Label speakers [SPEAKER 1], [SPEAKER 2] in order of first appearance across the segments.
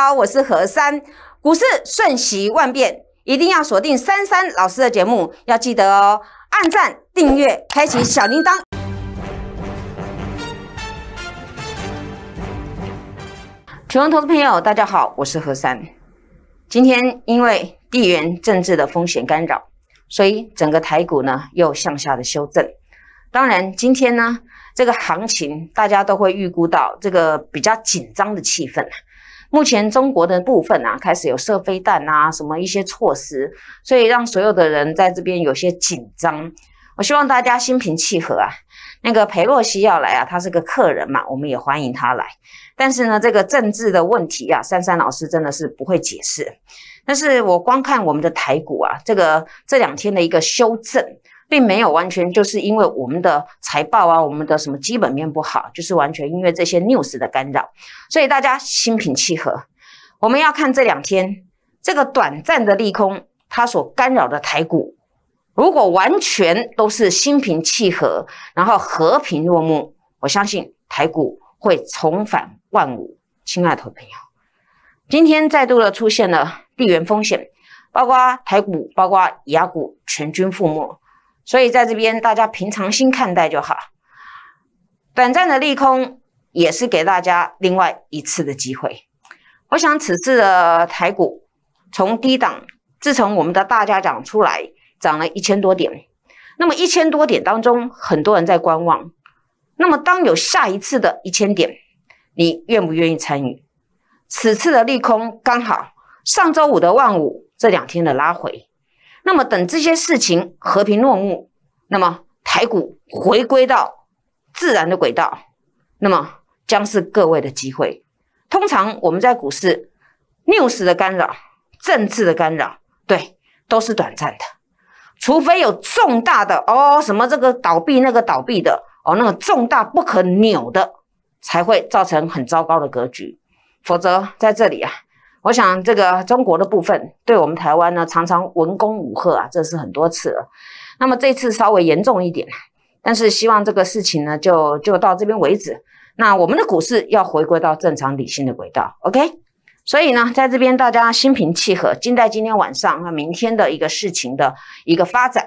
[SPEAKER 1] 好，我是何三。股市瞬息万变，一定要锁定三珊老师的节目，要记得哦，按赞、订阅、开启小铃铛。请问，投资朋友，大家好，我是何三。今天因为地缘政治的风险干扰，所以整个台股呢又向下的修正。当然，今天呢这个行情，大家都会预估到这个比较紧张的气氛了。目前中国的部分啊，开始有射飞弹啊，什么一些措施，所以让所有的人在这边有些紧张。我希望大家心平气和啊。那个裴洛西要来啊，他是个客人嘛，我们也欢迎他来。但是呢，这个政治的问题啊，珊珊老师真的是不会解释。但是我光看我们的台股啊，这个这两天的一个修正。并没有完全就是因为我们的财报啊，我们的什么基本面不好，就是完全因为这些 news 的干扰，所以大家心平气和。我们要看这两天这个短暂的利空，它所干扰的台股，如果完全都是心平气和，然后和平落幕，我相信台股会重返万五。亲爱的朋友今天再度的出现了地缘风险，包括台股，包括雅股全军覆没。所以在这边，大家平常心看待就好。短暂的利空也是给大家另外一次的机会。我想此次的台股从低档，自从我们的大家讲出来，涨了一千多点。那么一千多点当中，很多人在观望。那么当有下一次的一千点，你愿不愿意参与？此次的利空刚好上周五的万五，这两天的拉回。那么等这些事情和平落幕，那么台股回归到自然的轨道，那么将是各位的机会。通常我们在股市，n e w s 的干扰、政治的干扰，对，都是短暂的。除非有重大的哦什么这个倒闭那个倒闭的哦那个重大不可扭的，才会造成很糟糕的格局。否则在这里啊。我想这个中国的部分对我们台湾呢，常常文攻武赫啊，这是很多次了。那么这次稍微严重一点，但是希望这个事情呢，就就到这边为止。那我们的股市要回归到正常理性的轨道，OK？所以呢，在这边大家心平气和，静待今天晚上和明天的一个事情的一个发展。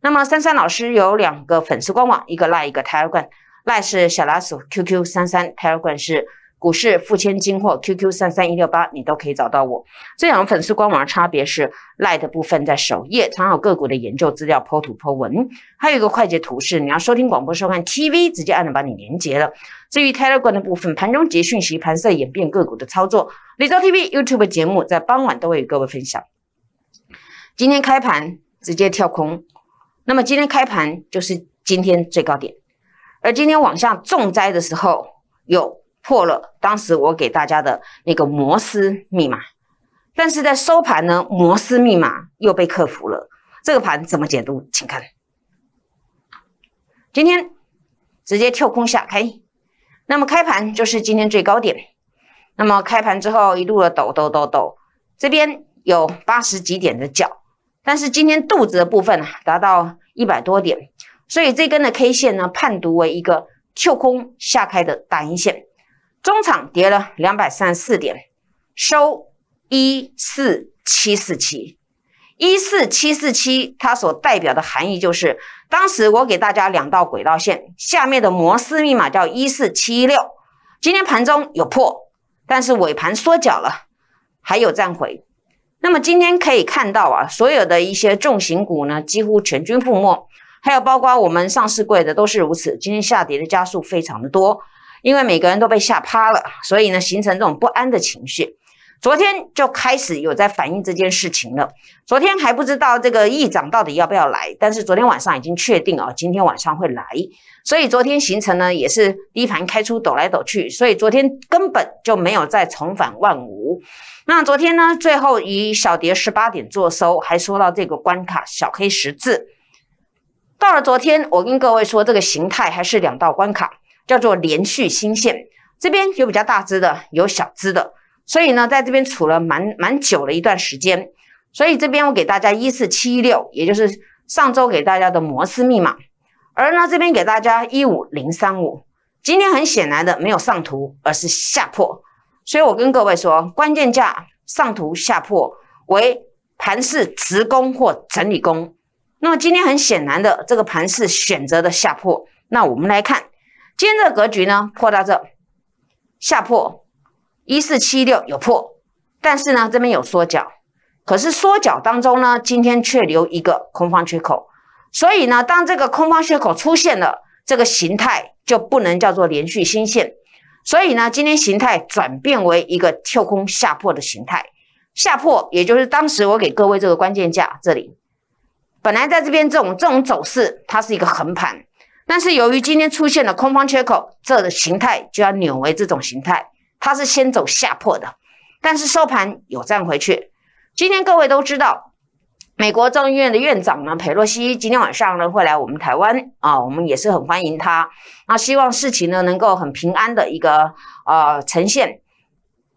[SPEAKER 1] 那么珊珊老师有两个粉丝官网，一个赖，一个 l i 观，赖是小拉鼠 QQ 三三，台湾观是。股市付千金或 QQ 三三一六八，你都可以找到我。这两个粉丝官网的差别是，light 部分在首页藏好个股的研究资料、p o 图、po 文，还有一个快捷图是你要收听广播、收看 TV，直接按了把你连接了。至于 Telegram 的部分，盘中截讯息、盘赛演变、个股的操作，每周 TV、YouTube 节目在傍晚都会与各位分享。今天开盘直接跳空，那么今天开盘就是今天最高点，而今天往下重灾的时候有。破了，当时我给大家的那个摩斯密码，但是在收盘呢，摩斯密码又被克服了。这个盘怎么解读？请看，今天直接跳空下开，那么开盘就是今天最高点，那么开盘之后一路的抖抖抖抖，这边有八十几点的角，但是今天肚子的部分呢达到一百多点，所以这根的 K 线呢判读为一个跳空下开的大阴线。中场跌了两百三十四点，收一四七四七，一四七四七它所代表的含义就是，当时我给大家两道轨道线，下面的摩斯密码叫一四七六。今天盘中有破，但是尾盘缩脚了，还有站回。那么今天可以看到啊，所有的一些重型股呢，几乎全军覆没，还有包括我们上市柜的都是如此。今天下跌的加速非常的多。因为每个人都被吓趴了，所以呢形成这种不安的情绪。昨天就开始有在反映这件事情了。昨天还不知道这个议长到底要不要来，但是昨天晚上已经确定啊，今天晚上会来。所以昨天行程呢也是低一盘开出抖来抖去，所以昨天根本就没有再重返万五。那昨天呢最后以小跌十八点做收，还说到这个关卡小黑十字。到了昨天，我跟各位说这个形态还是两道关卡。叫做连续新线，这边有比较大支的，有小支的，所以呢，在这边处了蛮蛮久的一段时间，所以这边我给大家一四七六，也就是上周给大家的摩斯密码，而呢这边给大家一五零三五，今天很显然的没有上图，而是下破，所以我跟各位说，关键价上图下破为盘势直攻或整理攻，那么今天很显然的这个盘势选择的下破，那我们来看。今日格局呢破到这，下破一四七六有破，但是呢这边有缩脚，可是缩脚当中呢，今天却留一个空方缺口，所以呢，当这个空方缺口出现了这个形态，就不能叫做连续新线，所以呢，今天形态转变为一个跳空下破的形态，下破也就是当时我给各位这个关键价这里，本来在这边这种这种走势，它是一个横盘。但是由于今天出现了空方缺口，这的形态就要扭为这种形态，它是先走下破的，但是收盘有站回去。今天各位都知道，美国众议院的院长呢，佩洛西今天晚上呢会来我们台湾啊，我们也是很欢迎他。那希望事情呢能够很平安的一个呃呈现。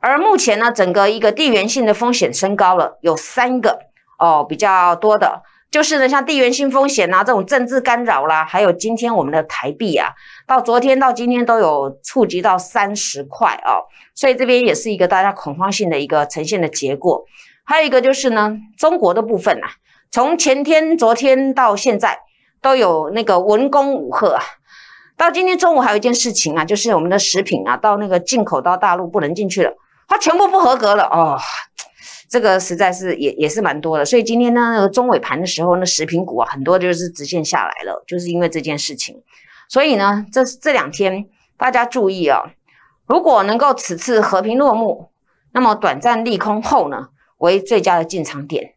[SPEAKER 1] 而目前呢，整个一个地缘性的风险升高了，有三个哦比较多的。就是呢，像地缘性风险啊，这种政治干扰啦，还有今天我们的台币啊，到昨天到今天都有触及到三十块哦，所以这边也是一个大家恐慌性的一个呈现的结果。还有一个就是呢，中国的部分啊，从前天、昨天到现在都有那个文攻武啊，到今天中午还有一件事情啊，就是我们的食品啊，到那个进口到大陆不能进去了，它全部不合格了哦。这个实在是也也是蛮多的，所以今天呢，中尾盘的时候，那食品股啊，很多就是直线下来了，就是因为这件事情。所以呢，这这两天大家注意啊，如果能够此次和平落幕，那么短暂利空后呢，为最佳的进场点，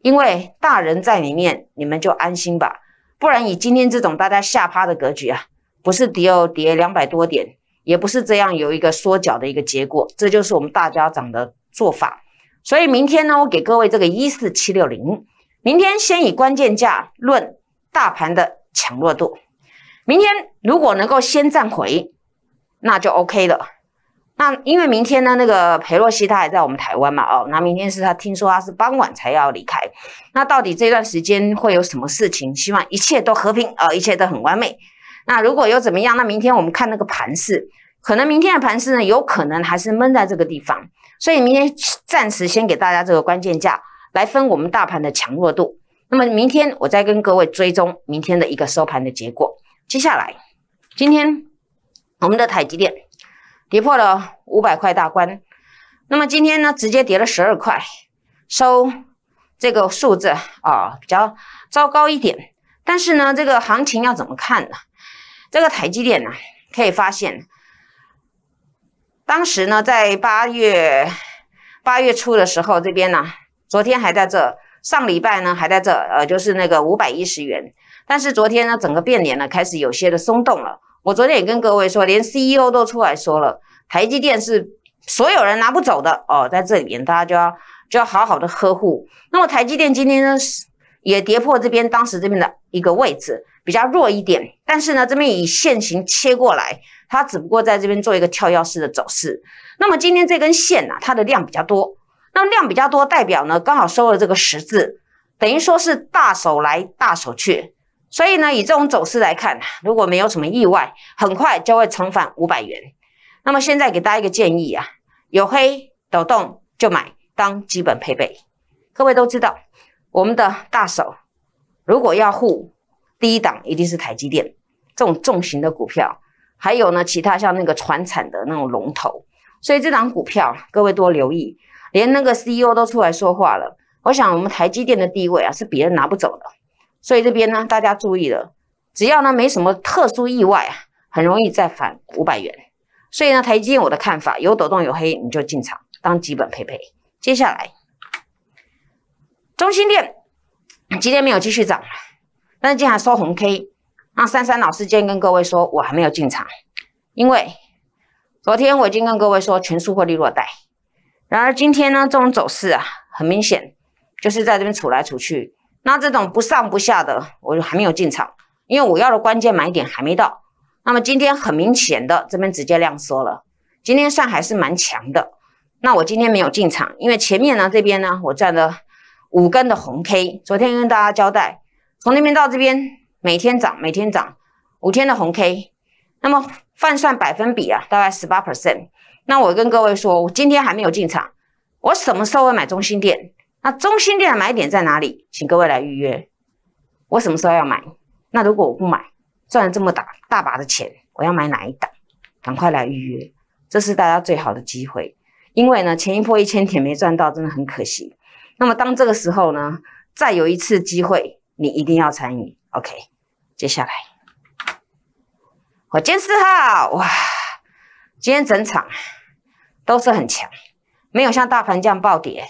[SPEAKER 1] 因为大人在里面，你们就安心吧。不然以今天这种大家下趴的格局啊，不是跌又跌两百多点，也不是这样有一个缩脚的一个结果，这就是我们大家长的做法。所以明天呢，我给各位这个一四七六零，明天先以关键价论大盘的强弱度。明天如果能够先站回，那就 OK 了。那因为明天呢，那个裴洛西他还在我们台湾嘛，哦，那明天是他听说他是傍晚才要离开。那到底这段时间会有什么事情？希望一切都和平呃，一切都很完美。那如果有怎么样，那明天我们看那个盘势，可能明天的盘势呢，有可能还是闷在这个地方，所以明天暂时先给大家这个关键价来分我们大盘的强弱度。那么明天我再跟各位追踪明天的一个收盘的结果。接下来，今天我们的台积电跌破了五百块大关，那么今天呢直接跌了十二块，收这个数字啊比较糟糕一点。但是呢，这个行情要怎么看呢？这个台积电呢，可以发现。当时呢，在八月八月初的时候，这边呢，昨天还在这，上礼拜呢还在这，呃，就是那个五百一十元。但是昨天呢，整个变脸呢，开始有些的松动了。我昨天也跟各位说，连 CEO 都出来说了，台积电是所有人拿不走的哦，在这里面大家就要就要好好的呵护。那么台积电今天呢，也跌破这边当时这边的一个位置，比较弱一点，但是呢，这边以线形切过来。它只不过在这边做一个跳腰式的走势。那么今天这根线呢，它的量比较多。那量比较多代表呢，刚好收了这个十字，等于说是大手来大手去。所以呢，以这种走势来看，如果没有什么意外，很快就会重返五百元。那么现在给大家一个建议啊，有黑抖动就买，当基本配备。各位都知道，我们的大手如果要护第一档，一定是台积电这种重型的股票。还有呢，其他像那个船产的那种龙头，所以这档股票各位多留意。连那个 CEO 都出来说话了，我想我们台积电的地位啊是别人拿不走的。所以这边呢，大家注意了，只要呢没什么特殊意外啊，很容易再返五百元。所以呢，台积电我的看法，有抖动有黑你就进场当基本配配。接下来，中芯电今天没有继续涨，但是竟然收红 K。那珊珊老师今天跟各位说，我还没有进场，因为昨天我已经跟各位说全速获利落袋。然而今天呢，这种走势啊，很明显就是在这边处来处去。那这种不上不下的，我就还没有进场，因为我要的关键买点还没到。那么今天很明显的，这边直接量缩了。今天上还是蛮强的。那我今天没有进场，因为前面呢这边呢我站了五根的红 K。昨天跟大家交代，从那边到这边。每天涨，每天涨，五天的红 K，那么泛算百分比啊，大概十八 percent。那我跟各位说，我今天还没有进场，我什么时候买中心店？那中心店的买点在哪里？请各位来预约，我什么时候要买？那如果我不买，赚了这么大大把的钱，我要买哪一档？赶快来预约，这是大家最好的机会。因为呢，前一波一千点没赚到，真的很可惜。那么当这个时候呢，再有一次机会，你一定要参与，OK？接下来，我监视哈，哇，今天整场都是很强，没有像大盘这样暴跌。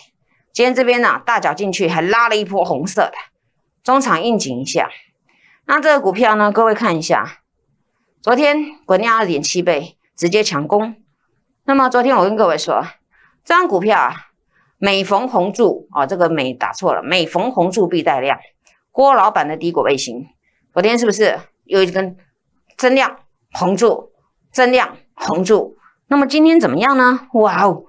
[SPEAKER 1] 今天这边呢，大脚进去还拉了一波红色的，中场应景一下。那这个股票呢，各位看一下，昨天滚量二点七倍，直接强攻。那么昨天我跟各位说，这张股票啊，每逢红柱啊，这个“每”打错了，每逢红柱必带量。郭老板的低谷卫星。昨天是不是有一根增量红柱？增量红柱，那么今天怎么样呢？哇哦，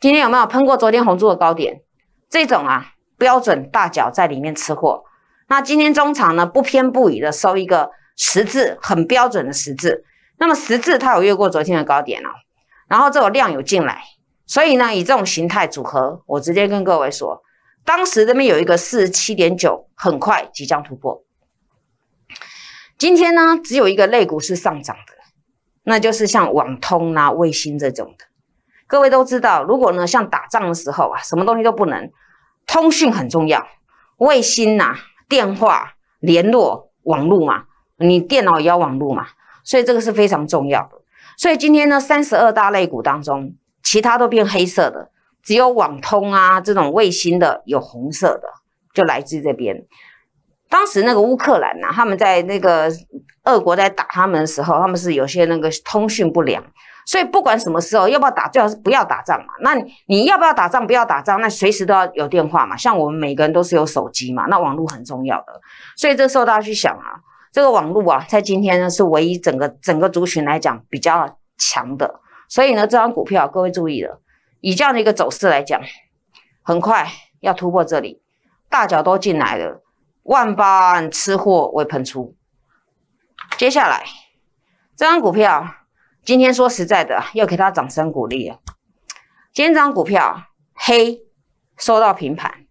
[SPEAKER 1] 今天有没有喷过昨天红柱的高点？这种啊，标准大脚在里面吃货。那今天中场呢，不偏不倚的收一个十字，很标准的十字。那么十字它有越过昨天的高点了，然后这个量有进来，所以呢，以这种形态组合，我直接跟各位说，当时这边有一个四十七点九，很快即将突破。今天呢，只有一个类股是上涨的，那就是像网通啦、卫星这种的。各位都知道，如果呢像打仗的时候啊，什么东西都不能，通讯很重要。卫星呐、电话联络、网络嘛，你电脑也要网络嘛，所以这个是非常重要的。所以今天呢，三十二大类股当中，其他都变黑色的，只有网通啊这种卫星的有红色的，就来自这边。当时那个乌克兰呐，他们在那个俄国在打他们的时候，他们是有些那个通讯不良，所以不管什么时候要不要打，最好是不要打仗嘛。那你要不要打仗？不要打仗，那随时都要有电话嘛。像我们每个人都是有手机嘛，那网络很重要的。所以这时候大家去想啊，这个网络啊，在今天呢是唯一整个整个族群来讲比较强的。所以呢，这张股票各位注意了，以这样的一个走势来讲，很快要突破这里，大脚都进来了。万般吃货为喷出。接下来，这张股票今天说实在的，要给它掌声鼓励今天这张股票黑收到平盘，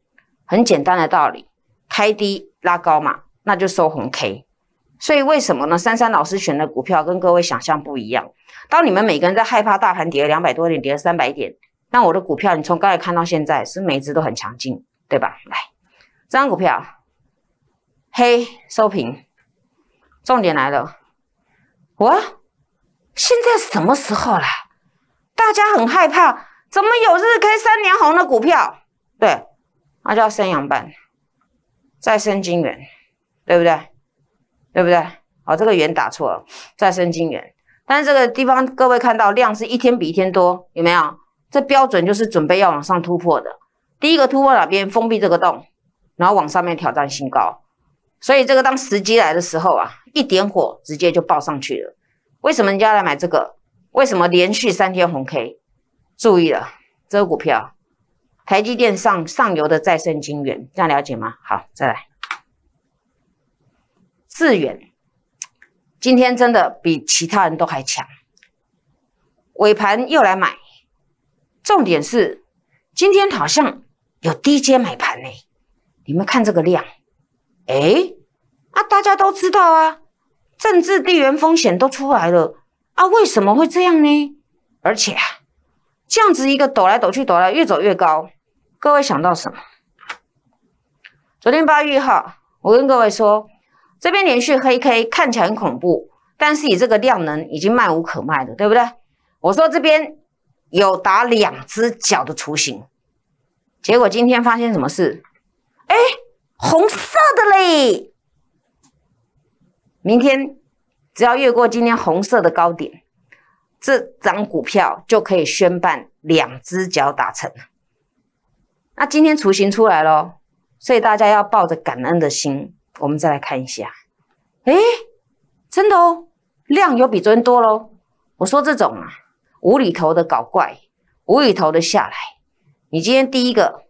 [SPEAKER 1] 很简单的道理，开低拉高嘛，那就收红 K。所以为什么呢？珊珊老师选的股票跟各位想象不一样。当你们每个人在害怕大盘跌了两百多点，跌了三百点，那我的股票，你从刚才看到现在，是每只都很强劲，对吧？来，这张股票。黑收平。重点来了，我现在什么时候了？大家很害怕，怎么有日 K 三年红的股票？对，那叫生阳半，再生金元，对不对？对不对？好，这个元打错了，再生金元。但是这个地方各位看到量是一天比一天多，有没有？这标准就是准备要往上突破的。第一个突破哪边？封闭这个洞，然后往上面挑战新高。所以这个当时机来的时候啊，一点火直接就爆上去了。为什么人家来买这个？为什么连续三天红 K？注意了，这个股票，台积电上上游的再生晶圆，这样了解吗？好，再来，智远，今天真的比其他人都还强。尾盘又来买，重点是今天好像有低阶买盘呢。你们看这个量。哎，啊，大家都知道啊，政治地缘风险都出来了啊，为什么会这样呢？而且，这样子一个抖来抖去，抖来越走越高，各位想到什么？昨天八月一号，我跟各位说，这边连续黑 K 看起来很恐怖，但是以这个量能已经卖无可卖了，对不对？我说这边有打两只脚的雏形，结果今天发现什么事？哎。红色的嘞，明天只要越过今天红色的高点，这张股票就可以宣判两只脚打沉那今天雏形出来咯，所以大家要抱着感恩的心。我们再来看一下，哎，真的哦，量有比昨天多喽。我说这种啊，无厘头的搞怪，无厘头的下来，你今天第一个，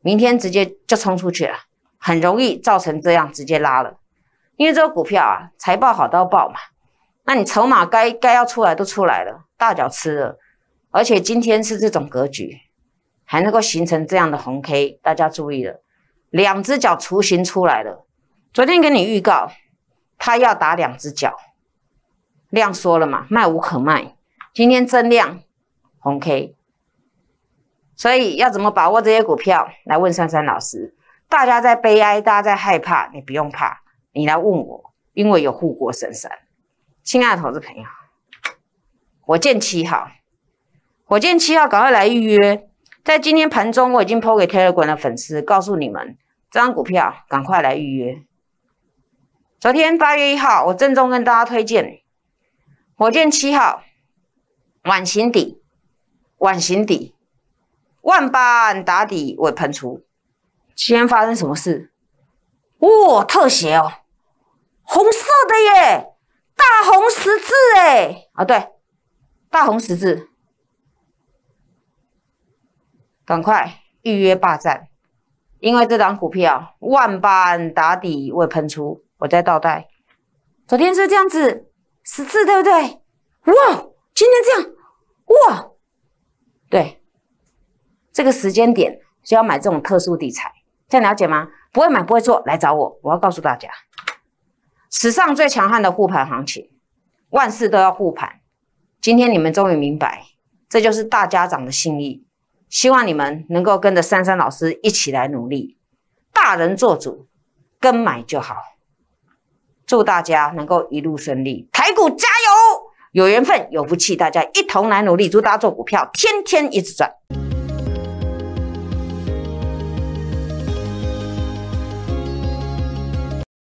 [SPEAKER 1] 明天直接就冲出去了。很容易造成这样直接拉了，因为这个股票啊财报好到爆嘛，那你筹码该该要出来都出来了，大脚吃了，而且今天是这种格局，还能够形成这样的红 K，大家注意了，两只脚雏形出来了。昨天跟你预告，它要打两只脚，量缩了嘛，卖无可卖，今天增量红 K，所以要怎么把握这些股票？来问珊珊老师。大家在悲哀，大家在害怕，你不用怕，你来问我，因为有护国神山。亲爱的投资朋友，火箭七号，火箭七号，赶快来预约。在今天盘中，我已经抛给 Telegram 的粉丝，告诉你们，这张股票，赶快来预约。昨天八月一号，我郑重跟大家推荐，火箭七号，碗形底，碗形底，万八打底尾盘出。今天发生什么事？哇，特写哦，红色的耶，大红十字哎，啊对，大红十字，赶快预约霸占，因为这档股票万般打底未喷出，我在倒带，昨天是这样子，十字对不对？哇，今天这样，哇，对，这个时间点就要买这种特殊题材。这样了解吗？不会买不会做，来找我！我要告诉大家，史上最强悍的护盘行情，万事都要护盘。今天你们终于明白，这就是大家长的心意。希望你们能够跟着珊珊老师一起来努力。大人做主，跟买就好。祝大家能够一路顺利，台股加油！有缘分有福气，大家一同来努力，祝大家做股票，天天一直赚。